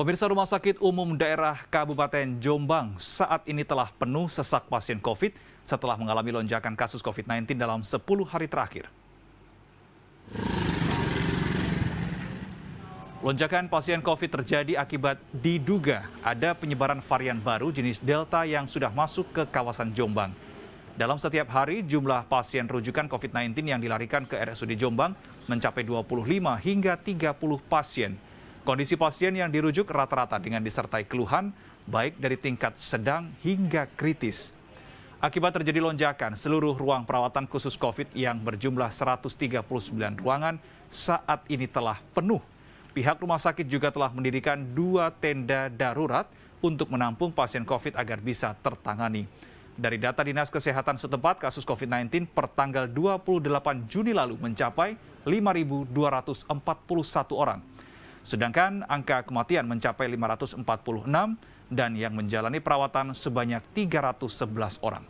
Pemirsa Rumah Sakit Umum Daerah Kabupaten Jombang saat ini telah penuh sesak pasien COVID setelah mengalami lonjakan kasus COVID-19 dalam 10 hari terakhir. Lonjakan pasien COVID terjadi akibat diduga ada penyebaran varian baru jenis Delta yang sudah masuk ke kawasan Jombang. Dalam setiap hari, jumlah pasien rujukan COVID-19 yang dilarikan ke RSUD Jombang mencapai 25 hingga 30 pasien. Kondisi pasien yang dirujuk rata-rata dengan disertai keluhan, baik dari tingkat sedang hingga kritis. Akibat terjadi lonjakan, seluruh ruang perawatan khusus COVID yang berjumlah 139 ruangan saat ini telah penuh. Pihak rumah sakit juga telah mendirikan dua tenda darurat untuk menampung pasien COVID agar bisa tertangani. Dari data Dinas Kesehatan setempat, kasus COVID-19 per tanggal 28 Juni lalu mencapai 5.241 orang. Sedangkan angka kematian mencapai 546 dan yang menjalani perawatan sebanyak 311 orang.